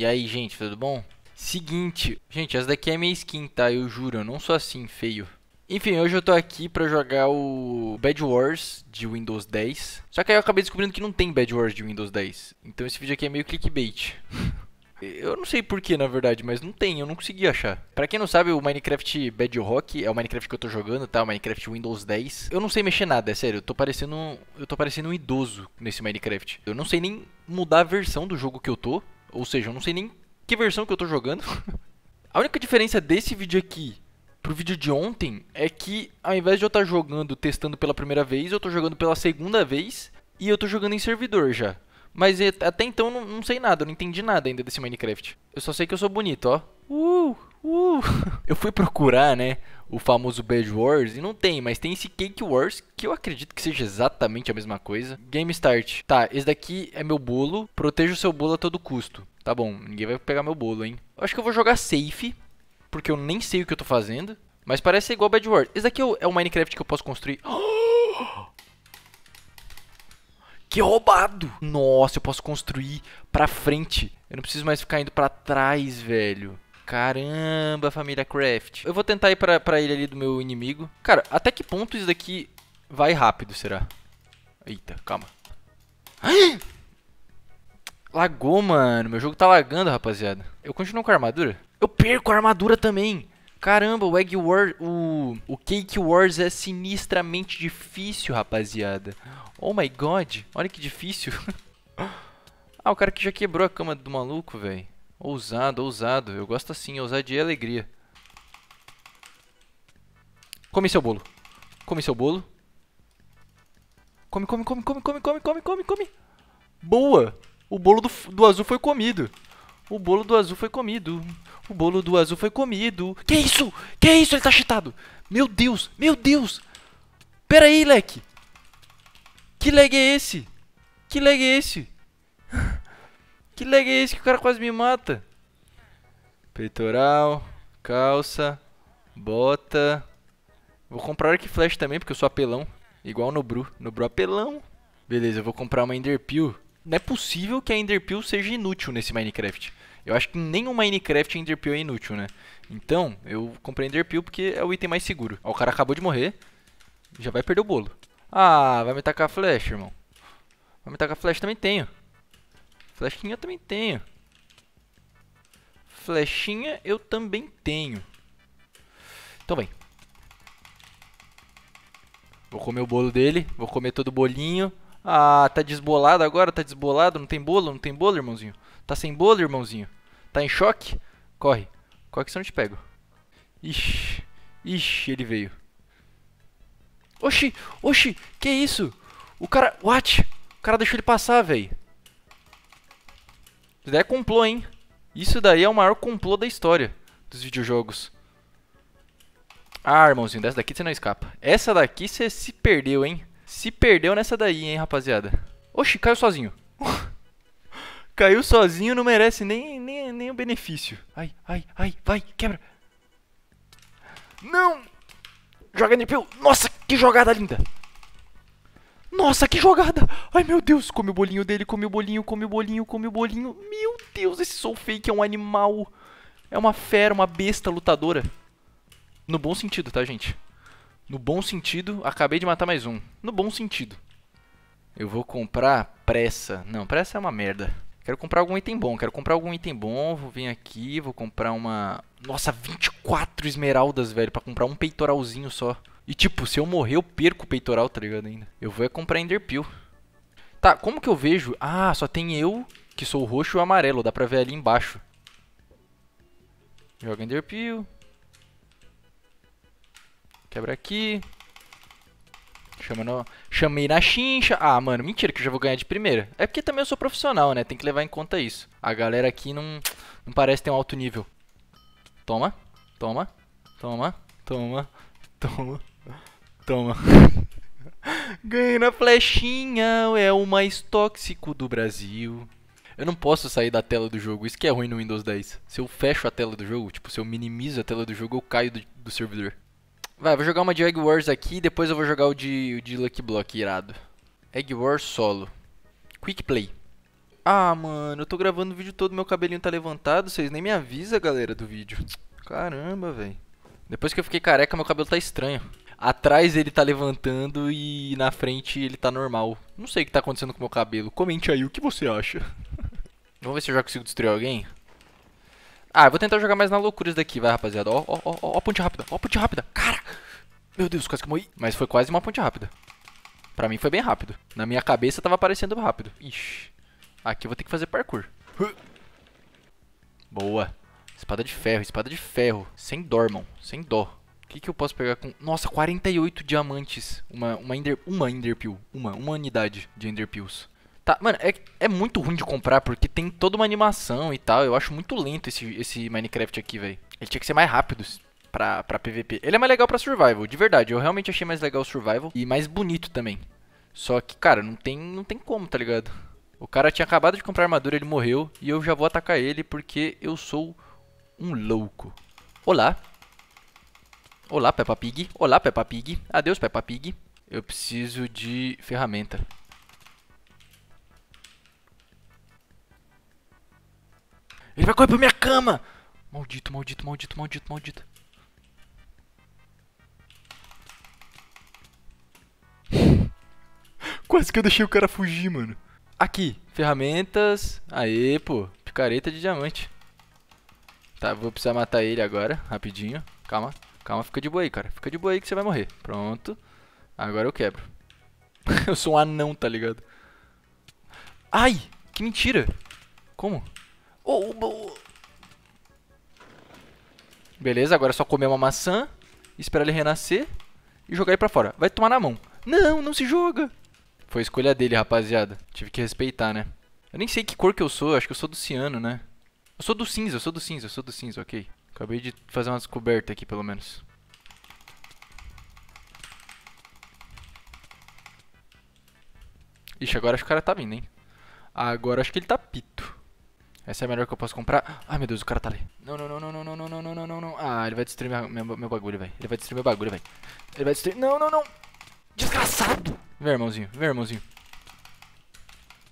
E aí, gente, tudo bom? Seguinte, gente, essa daqui é minha skin, tá? Eu juro, eu não sou assim, feio. Enfim, hoje eu tô aqui pra jogar o Bad Wars de Windows 10. Só que aí eu acabei descobrindo que não tem Bad Wars de Windows 10. Então esse vídeo aqui é meio clickbait. eu não sei porquê, na verdade, mas não tem, eu não consegui achar. Pra quem não sabe, o Minecraft Bad Rock é o Minecraft que eu tô jogando, tá? O Minecraft Windows 10. Eu não sei mexer nada, é sério, eu tô parecendo, eu tô parecendo um idoso nesse Minecraft. Eu não sei nem mudar a versão do jogo que eu tô. Ou seja, eu não sei nem que versão que eu tô jogando. a única diferença desse vídeo aqui pro vídeo de ontem é que ao invés de eu estar tá jogando, testando pela primeira vez, eu tô jogando pela segunda vez e eu tô jogando em servidor já. Mas até então eu não, não sei nada, eu não entendi nada ainda desse Minecraft. Eu só sei que eu sou bonito, ó. Uh! Uh, eu fui procurar, né, o famoso Bad Wars e não tem, mas tem esse Cake Wars que eu acredito que seja exatamente a mesma coisa. Game Start. Tá, esse daqui é meu bolo. Proteja o seu bolo a todo custo. Tá bom, ninguém vai pegar meu bolo, hein? Eu acho que eu vou jogar safe, porque eu nem sei o que eu tô fazendo. Mas parece igual Bad Wars. Esse daqui é o é Minecraft que eu posso construir. Que roubado! Nossa, eu posso construir pra frente. Eu não preciso mais ficar indo pra trás, velho. Caramba, família Craft. Eu vou tentar ir pra, pra ele ali do meu inimigo. Cara, até que ponto isso daqui vai rápido, será? Eita, calma. Lagou, mano. Meu jogo tá lagando, rapaziada. Eu continuo com a armadura? Eu perco a armadura também. Caramba, o Egg Wars, o, o Cake Wars é sinistramente difícil, rapaziada. Oh my god, olha que difícil. ah, o cara que já quebrou a cama do maluco, velho. Ousado, ousado. Eu gosto assim, ousadia e alegria. Come seu bolo. Come seu bolo. Come, come, come, come, come, come, come, come, come. Boa! O bolo do, do azul foi comido. O bolo do azul foi comido. O bolo do azul foi comido. Que isso? Que isso? Ele tá cheatado. Meu Deus, meu Deus. Pera aí, leque. Que lag é esse? Que lag é esse? Que lag é esse que o cara quase me mata? Peitoral, calça, bota. Vou comprar Arc flash também, porque eu sou apelão. Igual no Bru. No Bru apelão. Beleza, eu vou comprar uma Enderpeel. Não é possível que a Enderpeel seja inútil nesse Minecraft. Eu acho que nenhum Minecraft Enderpeel é inútil, né? Então, eu comprei Enderpeel porque é o item mais seguro. Ó, o cara acabou de morrer. Já vai perder o bolo. Ah, vai me tacar flash, irmão. Vai me tacar flash? Também tenho. Flechinha eu também tenho. Flechinha eu também tenho. Então vem. Vou comer o bolo dele, vou comer todo o bolinho. Ah, tá desbolado agora, tá desbolado, não tem bolo, não tem bolo, irmãozinho. Tá sem bolo, irmãozinho. Tá em choque? Corre. Corre que senão eu te pego. Ixi, ixi, ele veio. Oxi, oxi, que isso? O cara, what? O cara deixou ele passar, velho. Isso daí é complô, hein? Isso daí é o maior complô da história dos videojogos. Ah, irmãozinho, dessa daqui você não escapa. Essa daqui você se perdeu, hein? Se perdeu nessa daí, hein, rapaziada. Oxi, caiu sozinho. caiu sozinho não merece nem, nem, nem o benefício. Ai, ai, ai, vai, quebra. Não! Joga NPU. Nossa, que jogada linda! Nossa, que jogada! Ai, meu Deus, come o bolinho dele, come o bolinho, come o bolinho, come o bolinho. Meu Deus, esse Soul Fake é um animal. É uma fera, uma besta lutadora. No bom sentido, tá, gente? No bom sentido, acabei de matar mais um. No bom sentido. Eu vou comprar pressa. Não, pressa é uma merda. Quero comprar algum item bom, quero comprar algum item bom. Vou vir aqui, vou comprar uma... Nossa, 24 esmeraldas, velho, pra comprar um peitoralzinho só. E tipo, se eu morrer, eu perco o peitoral, tá ligado? Ainda. Eu vou é comprar Enderpeel. Tá, como que eu vejo? Ah, só tem eu, que sou o roxo e o amarelo. Dá pra ver ali embaixo. Joga Enderpeel. Quebra aqui. Chama no... Chamei na chincha. Ah, mano, mentira que eu já vou ganhar de primeira. É porque também eu sou profissional, né? Tem que levar em conta isso. A galera aqui não, não parece ter um alto nível. Toma, toma, toma, toma, toma. Toma. Ganhei na flechinha, é o mais tóxico do Brasil. Eu não posso sair da tela do jogo, isso que é ruim no Windows 10. Se eu fecho a tela do jogo, tipo, se eu minimizo a tela do jogo, eu caio do, do servidor. Vai, vou jogar uma de Egg Wars aqui, depois eu vou jogar o de, o de Lucky Block, irado. Egg Wars solo. Quick play. Ah, mano, eu tô gravando o vídeo todo, meu cabelinho tá levantado, vocês nem me avisam, galera, do vídeo. Caramba, velho. Depois que eu fiquei careca, meu cabelo tá estranho atrás ele tá levantando e na frente ele tá normal. Não sei o que tá acontecendo com o meu cabelo. Comente aí o que você acha. Vamos ver se eu já consigo destruir alguém. Ah, eu vou tentar jogar mais na loucura isso daqui, vai, rapaziada. Ó, ó, ó, ó, ponte rápida, ó, ponte rápida. Cara! Meu Deus, quase que eu morri. Mas foi quase uma ponte rápida. Pra mim foi bem rápido. Na minha cabeça tava parecendo rápido. Ixi. Aqui eu vou ter que fazer parkour. Boa. Espada de ferro, espada de ferro. Sem dó, irmão. Sem dó. O que, que eu posso pegar com... Nossa, 48 diamantes. Uma, uma, ender, uma enderpeel. Uma, uma unidade de enderpeels. Tá, mano, é, é muito ruim de comprar porque tem toda uma animação e tal. Eu acho muito lento esse, esse Minecraft aqui, velho. Ele tinha que ser mais rápido pra, pra PVP. Ele é mais legal pra survival, de verdade. Eu realmente achei mais legal o survival e mais bonito também. Só que, cara, não tem, não tem como, tá ligado? O cara tinha acabado de comprar armadura, ele morreu. E eu já vou atacar ele porque eu sou um louco. Olá, Olá, Peppa Pig. Olá, Peppa Pig. Adeus, Peppa Pig. Eu preciso de ferramenta. Ele vai correr pra minha cama! Maldito, maldito, maldito, maldito, maldito. Quase que eu deixei o cara fugir, mano. Aqui, ferramentas. Aê, pô. Picareta de diamante. Tá, vou precisar matar ele agora, rapidinho. Calma. Calma, fica de boa aí, cara. Fica de boa aí que você vai morrer. Pronto. Agora eu quebro. eu sou um anão, tá ligado? Ai! Que mentira! Como? Oh, oh, oh. Beleza, agora é só comer uma maçã, esperar ele renascer e jogar ele pra fora. Vai tomar na mão. Não, não se joga! Foi escolha dele, rapaziada. Tive que respeitar, né? Eu nem sei que cor que eu sou, acho que eu sou do ciano, né? Eu sou do cinza, eu sou do cinza, eu sou do cinza, ok. Acabei de fazer uma descoberta aqui, pelo menos. Ixi, agora acho que o cara tá vindo, hein? Agora acho que ele tá pito. Essa é a melhor que eu posso comprar. Ai, meu Deus, o cara tá ali. Não, não, não, não, não, não, não, não, não, não, Ah, ele vai destruir minha, meu bagulho, velho. Ele vai destruir meu bagulho, velho. Ele vai destruir... Não, não, não. Desgraçado. Vem, irmãozinho. Vem, irmãozinho.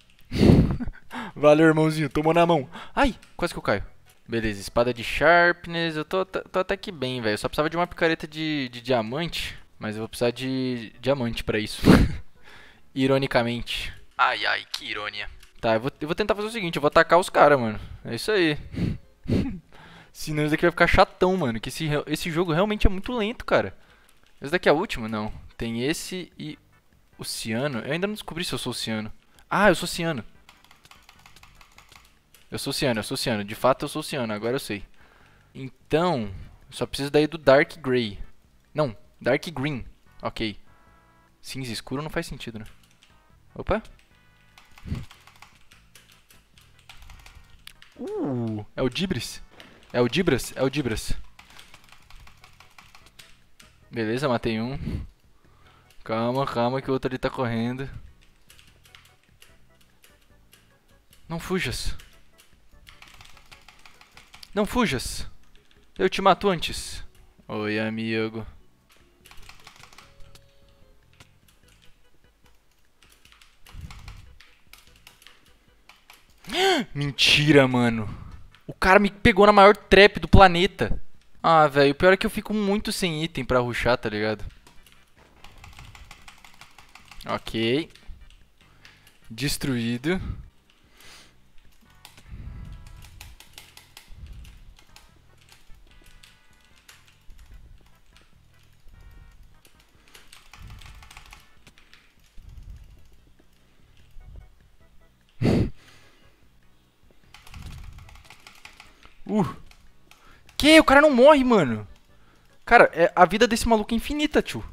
Valeu, irmãozinho. Tomou na mão. Ai, quase que eu caio. Beleza, espada de sharpness. Eu tô, tô até que bem, velho. Eu só precisava de uma picareta de, de diamante. Mas eu vou precisar de diamante para isso. Ironicamente. Ai, ai, que irônia. Tá, eu vou, eu vou tentar fazer o seguinte. Eu vou atacar os caras, mano. É isso aí. Senão isso daqui vai ficar chatão, mano. Que esse, esse jogo realmente é muito lento, cara. Esse daqui é o último? Não. Tem esse e... Oceano? Eu ainda não descobri se eu sou oceano. Ah, eu sou oceano. Eu sou ciano, eu sou ciano. De fato eu sou ciano, agora eu sei. Então, só preciso daí do Dark Grey. Não, Dark Green. Ok. Cinza escuro não faz sentido, né? Opa. Uh, é o Dibris. É o Dibras, é o Dibras. Beleza, matei um. Calma, calma que o outro ali tá correndo. Não fujas. Não fujas. Eu te mato antes. Oi, amigo. Mentira, mano. O cara me pegou na maior trap do planeta. Ah, velho, o pior é que eu fico muito sem item pra ruxar, tá ligado? Ok. Destruído. Uh. Que? O cara não morre, mano. Cara, é, a vida desse maluco é infinita, tio.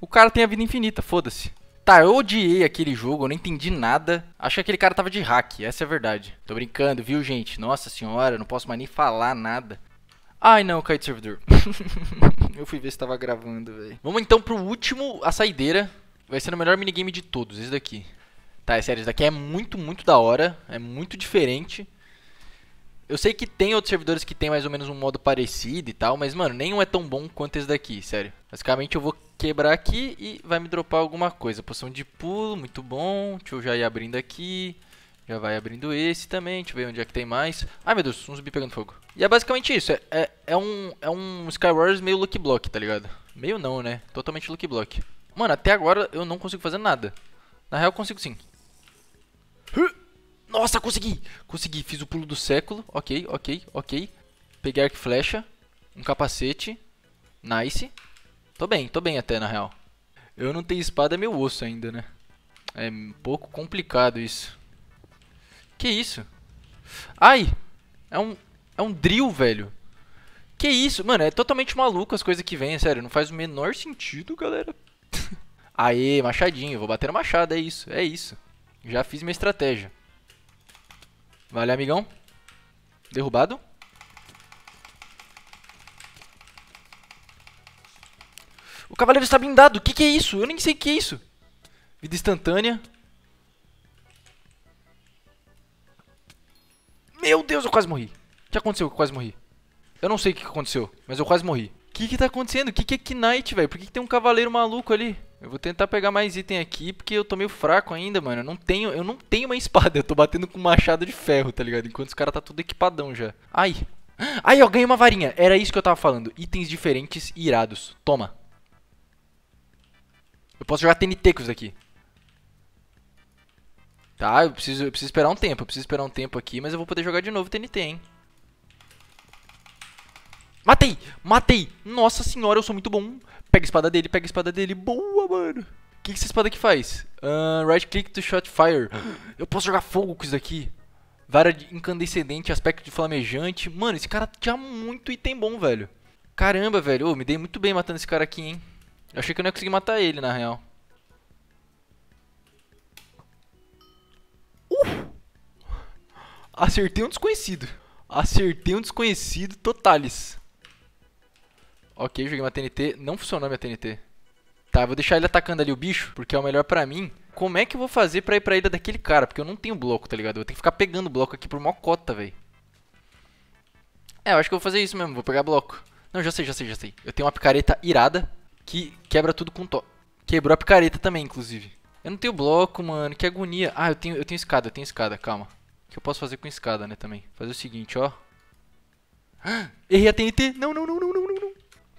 O cara tem a vida infinita, foda-se. Tá, eu odiei aquele jogo, eu não entendi nada. Acho que aquele cara tava de hack, essa é a verdade. Tô brincando, viu, gente? Nossa senhora, não posso mais nem falar nada. Ai não, caiu de servidor. eu fui ver se tava gravando, velho. Vamos então pro último, a saideira. Vai ser o melhor minigame de todos, esse daqui. Tá, é sério, isso daqui é muito, muito da hora. É muito diferente. Eu sei que tem outros servidores que tem mais ou menos um modo parecido e tal, mas, mano, nenhum é tão bom quanto esse daqui, sério. Basicamente, eu vou quebrar aqui e vai me dropar alguma coisa. Poção de pulo, muito bom. Deixa eu já ir abrindo aqui. Já vai abrindo esse também, deixa eu ver onde é que tem mais. Ai, meu Deus, um zumbi pegando fogo. E é basicamente isso, é, é, é um, é um Skywars meio look block, tá ligado? Meio não, né? Totalmente look block. Mano, até agora eu não consigo fazer nada. Na real, eu consigo sim. Nossa, consegui! Consegui, fiz o pulo do século. Ok, ok, ok. Peguei arco e flecha. Um capacete. Nice. Tô bem, tô bem até, na real. Eu não tenho espada, é meu osso ainda, né? É um pouco complicado isso. Que isso? Ai! É um, é um drill, velho. Que isso? Mano, é totalmente maluco as coisas que vêm, sério. Não faz o menor sentido, galera. Aê, machadinho. Vou bater no machado, é isso. É isso. Já fiz minha estratégia. Vale, amigão. Derrubado. O cavaleiro está blindado. O que, que, é isso? Eu nem sei o que é isso. Vida instantânea. Meu Deus, eu quase morri. O que aconteceu? Eu quase morri. Eu não sei o que aconteceu, mas eu quase morri. O que, que tá acontecendo? O que, que é Knight, velho? Por que, que tem um cavaleiro maluco ali? Eu vou tentar pegar mais item aqui, porque eu tô meio fraco ainda, mano. Eu não tenho, eu não tenho uma espada, eu tô batendo com machado de ferro, tá ligado? Enquanto os caras tá tudo equipadão já. Ai. Ai, eu ganhei uma varinha. Era isso que eu tava falando. Itens diferentes e irados. Toma. Eu posso jogar TNT com isso daqui. Tá, eu preciso, eu preciso esperar um tempo. Eu preciso esperar um tempo aqui, mas eu vou poder jogar de novo TNT, hein. Matei! Matei! Nossa senhora, eu sou muito bom. Pega a espada dele, pega a espada dele. Boa, mano. O que, que essa espada aqui faz? Uh, right click to shot fire. Eu posso jogar fogo com isso daqui. Vara de incandescente, aspecto de flamejante. Mano, esse cara tinha muito item bom, velho. Caramba, velho. Oh, me dei muito bem matando esse cara aqui, hein. Eu achei que eu não ia conseguir matar ele, na real. Uh! Acertei um desconhecido. Acertei um desconhecido totalis. Ok, joguei uma TNT. Não funcionou minha TNT. Tá, vou deixar ele atacando ali o bicho, porque é o melhor pra mim. Como é que eu vou fazer pra ir pra ilha daquele cara? Porque eu não tenho bloco, tá ligado? Eu tenho que ficar pegando bloco aqui por mó cota, velho. É, eu acho que eu vou fazer isso mesmo. Vou pegar bloco. Não, já sei, já sei, já sei. Eu tenho uma picareta irada que quebra tudo com to... Quebrou a picareta também, inclusive. Eu não tenho bloco, mano. Que agonia. Ah, eu tenho, eu tenho escada, eu tenho escada. Calma. O que eu posso fazer com escada, né, também? Fazer o seguinte, ó. Ah, errei a TNT. Não, não, não, não, não, não.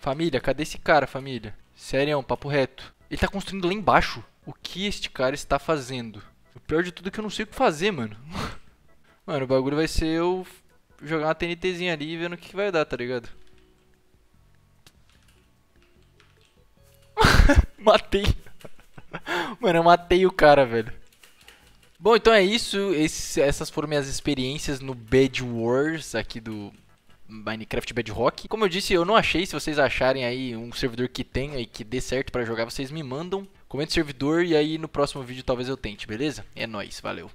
Família, cadê esse cara, família? Sério, é papo reto. Ele tá construindo lá embaixo. O que este cara está fazendo? O pior de tudo é que eu não sei o que fazer, mano. mano, o bagulho vai ser eu jogar uma TNTzinha ali e vendo o que, vai dar, tá ligado? matei. Mano, eu matei o cara, velho. Bom, então é isso. Esse, essas foram minhas experiências no Bed Wars aqui do Minecraft Bedrock. Como eu disse, eu não achei. Se vocês acharem aí um servidor que tenha e que dê certo para jogar, vocês me mandam. Comenta o servidor e aí no próximo vídeo talvez eu tente, beleza? É nóis, valeu.